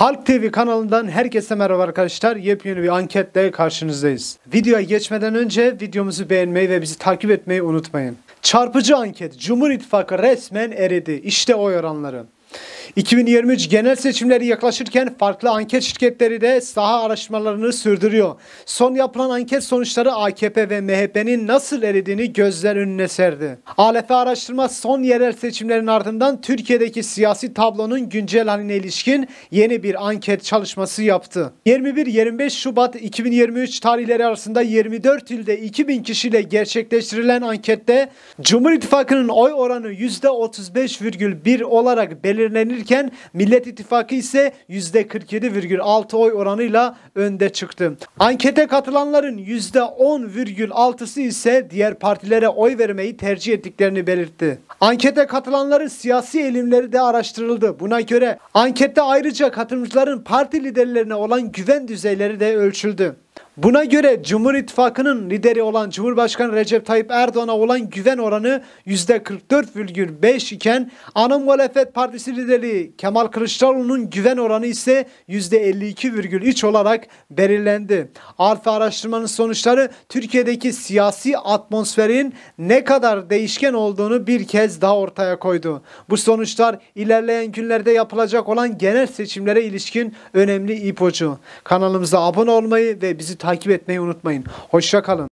Halk TV kanalından herkese merhaba arkadaşlar. Yepyeni bir anketle karşınızdayız. Videoya geçmeden önce videomuzu beğenmeyi ve bizi takip etmeyi unutmayın. Çarpıcı anket. Cumhur İttifakı resmen eridi. İşte oy oranları. 2023 genel seçimleri yaklaşırken farklı anket şirketleri de saha araştırmalarını sürdürüyor. Son yapılan anket sonuçları AKP ve MHP'nin nasıl eridiğini gözler önüne serdi. ALF araştırma son yerel seçimlerin ardından Türkiye'deki siyasi tablonun güncel haline ilişkin yeni bir anket çalışması yaptı. 21-25 Şubat 2023 tarihleri arasında 24 ilde 2000 kişiyle gerçekleştirilen ankette Cumhur İttifakı'nın oy oranı %35,1 olarak belirlenir verilirken Millet İttifakı ise %47,6 oy oranıyla önde çıktı. Ankete katılanların %10,6'sı ise diğer partilere oy vermeyi tercih ettiklerini belirtti. Ankete katılanların siyasi eğilimleri de araştırıldı. Buna göre ankette ayrıca katılımcıların parti liderlerine olan güven düzeyleri de ölçüldü. Buna göre Cumhur İttifakı'nın lideri olan Cumhurbaşkanı Recep Tayyip Erdoğan'a olan güven oranı %44,5 iken ana muhalefet partisi lideri Kemal Kılıçdaroğlu'nun güven oranı ise %52,3 olarak belirlendi. Alfa araştırmanın sonuçları Türkiye'deki siyasi atmosferin ne kadar değişken olduğunu bir kez daha ortaya koydu. Bu sonuçlar ilerleyen günlerde yapılacak olan genel seçimlere ilişkin önemli ipucu. Kanalımıza abone olmayı ve bizi takip etmeyi unutmayın. Hoşça kalın.